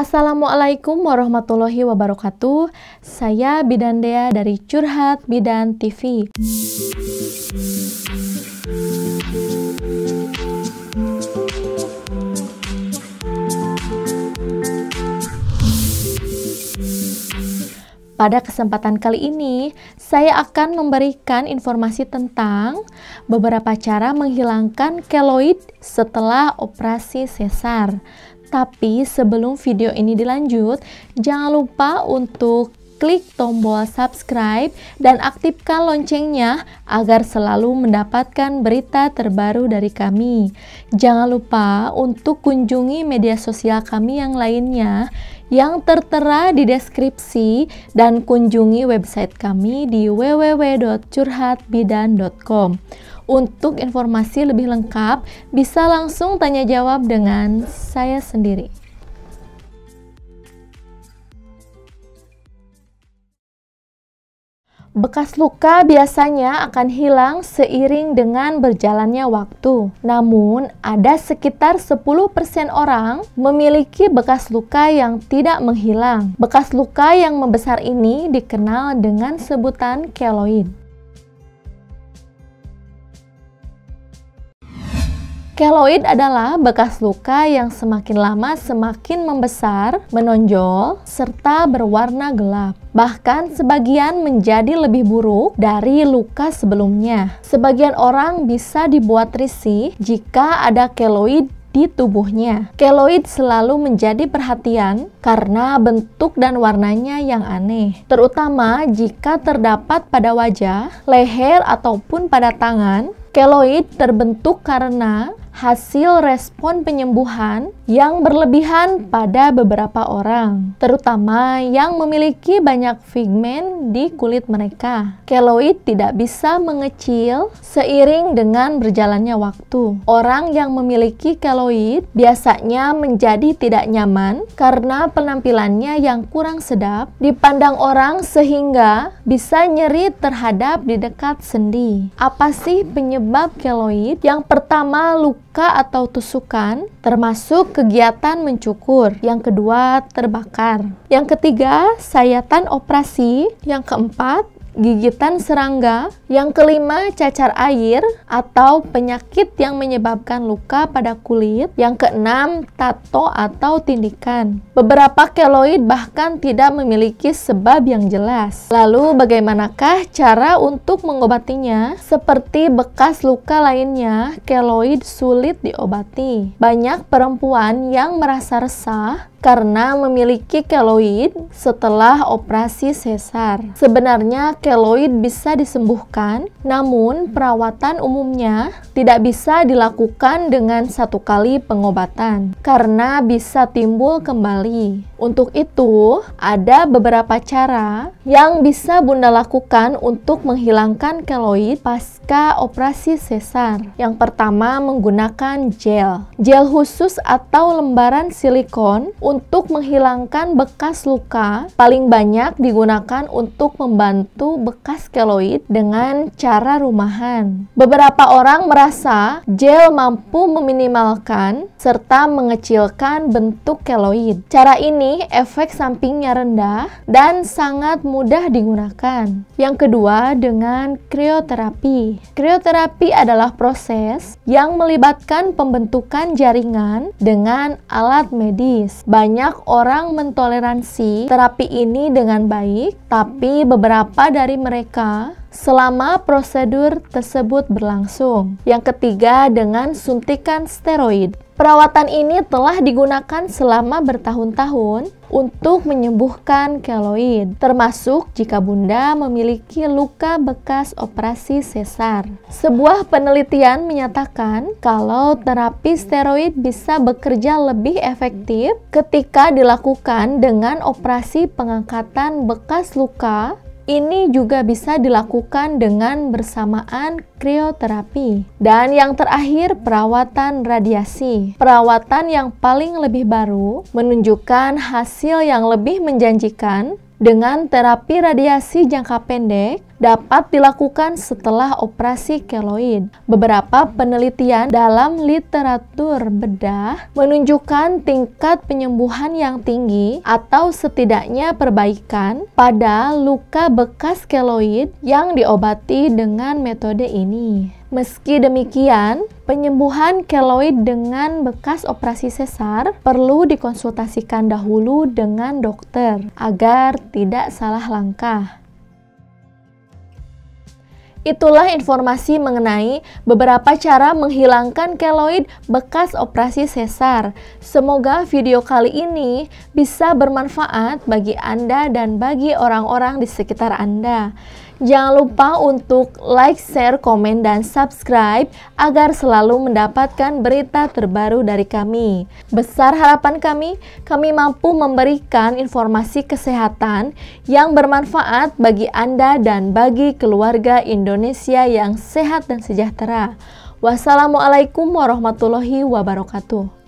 Assalamualaikum warahmatullahi wabarakatuh. Saya Bidan Dea dari Curhat Bidan TV. Pada kesempatan kali ini, saya akan memberikan informasi tentang beberapa cara menghilangkan keloid setelah operasi sesar. Tapi sebelum video ini dilanjut, jangan lupa untuk klik tombol subscribe dan aktifkan loncengnya agar selalu mendapatkan berita terbaru dari kami. Jangan lupa untuk kunjungi media sosial kami yang lainnya yang tertera di deskripsi dan kunjungi website kami di www.curhatbidan.com. Untuk informasi lebih lengkap, bisa langsung tanya jawab dengan saya sendiri. Bekas luka biasanya akan hilang seiring dengan berjalannya waktu. Namun, ada sekitar 10% orang memiliki bekas luka yang tidak menghilang. Bekas luka yang membesar ini dikenal dengan sebutan keloid. Keloid adalah bekas luka yang semakin lama semakin membesar, menonjol, serta berwarna gelap. Bahkan sebagian menjadi lebih buruk dari luka sebelumnya. Sebagian orang bisa dibuat risih jika ada keloid di tubuhnya. Keloid selalu menjadi perhatian karena bentuk dan warnanya yang aneh, terutama jika terdapat pada wajah, leher, ataupun pada tangan. Keloid terbentuk karena hasil respon penyembuhan yang berlebihan pada beberapa orang, terutama yang memiliki banyak pigmen di kulit mereka. Keloid tidak bisa mengecil seiring dengan berjalannya waktu. Orang yang memiliki keloid biasanya menjadi tidak nyaman karena penampilannya yang kurang sedap dipandang orang sehingga bisa nyeri terhadap di dekat sendi. Apa sih penyebab keloid? Yang pertama luka luka atau tusukan, termasuk kegiatan mencukur. Yang kedua, terbakar. Yang ketiga, sayatan operasi. Yang keempat, gigitan serangga, yang kelima cacar air atau penyakit yang menyebabkan luka pada kulit, yang keenam tato atau tindikan. Beberapa keloid bahkan tidak memiliki sebab yang jelas. Lalu bagaimanakah cara untuk mengobatinya? Seperti bekas luka lainnya, keloid sulit diobati. Banyak perempuan yang merasa resah karena memiliki keloid setelah operasi sesar. Sebenarnya keloid bisa disembuhkan, namun perawatan umumnya tidak bisa dilakukan dengan satu kali pengobatan karena bisa timbul kembali. Untuk itu, ada beberapa cara yang bisa Bunda lakukan untuk menghilangkan keloid pasca operasi sesar. Yang pertama menggunakan gel. Gel khusus atau lembaran silikon untuk menghilangkan bekas luka paling banyak digunakan untuk membantu bekas keloid dengan cara rumahan. Beberapa orang merasa gel mampu meminimalkan serta mengecilkan bentuk keloid. Cara ini efek sampingnya rendah dan sangat mudah digunakan. Yang kedua dengan krioterapi. Krioterapi adalah proses yang melibatkan pembentukan jaringan dengan alat medis, banyak orang mentoleransi terapi ini dengan baik, tapi beberapa dari mereka selama prosedur tersebut berlangsung. Yang ketiga, dengan suntikan steroid. Perawatan ini telah digunakan selama bertahun-tahun untuk menyembuhkan keloid, termasuk jika bunda memiliki luka bekas operasi sesar. Sebuah penelitian menyatakan kalau terapi steroid bisa bekerja lebih efektif ketika dilakukan dengan operasi pengangkatan bekas luka ini juga bisa dilakukan dengan bersamaan krioterapi. Dan yang terakhir, perawatan radiasi. Perawatan yang paling lebih baru menunjukkan hasil yang lebih menjanjikan dengan terapi radiasi jangka pendek dapat dilakukan setelah operasi keloid. Beberapa penelitian dalam literatur bedah menunjukkan tingkat penyembuhan yang tinggi atau setidaknya perbaikan pada luka bekas keloid yang diobati dengan metode ini. Meski demikian, penyembuhan keloid dengan bekas operasi sesar perlu dikonsultasikan dahulu dengan dokter agar tidak salah langkah. Itulah informasi mengenai beberapa cara menghilangkan keloid bekas operasi sesar. Semoga video kali ini bisa bermanfaat bagi Anda dan bagi orang-orang di sekitar Anda. Jangan lupa untuk like, share, komen, dan subscribe agar selalu mendapatkan berita terbaru dari kami. Besar harapan kami, kami mampu memberikan informasi kesehatan yang bermanfaat bagi Anda dan bagi keluarga Indonesia yang sehat dan sejahtera. Wassalamualaikum warahmatullahi wabarakatuh.